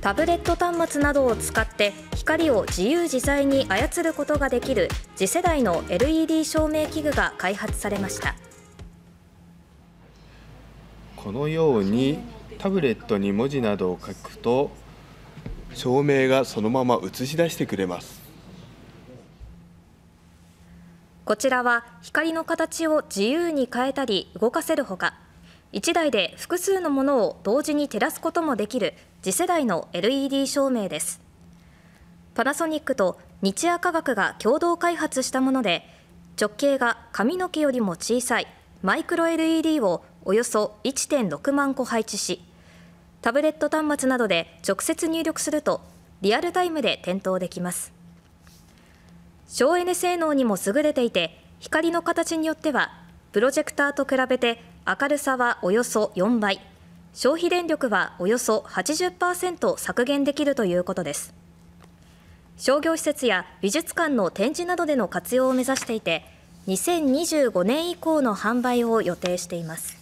タブレット端末などを使って光を自由自在に操ることができる次世代の LED 照明器具が開発されましたこのようにタブレットに文字などを書くと照明がそのまま映し出してくれますこちらは光の形を自由に変えたり動かせるほか1台で複数のものを同時に照らすこともできる次世代の LED 照明ですパナソニックと日夜科学が共同開発したもので直径が髪の毛よりも小さいマイクロ LED をおよそ1.6万個配置しタブレット端末などで直接入力するとリアルタイムで点灯できます省エネ性能にも優れていて光の形によってはプロジェクターと比べて明るさはおよそ4倍、消費電力はおよそ80%削減できるということです。商業施設や美術館の展示などでの活用を目指していて、2025年以降の販売を予定しています。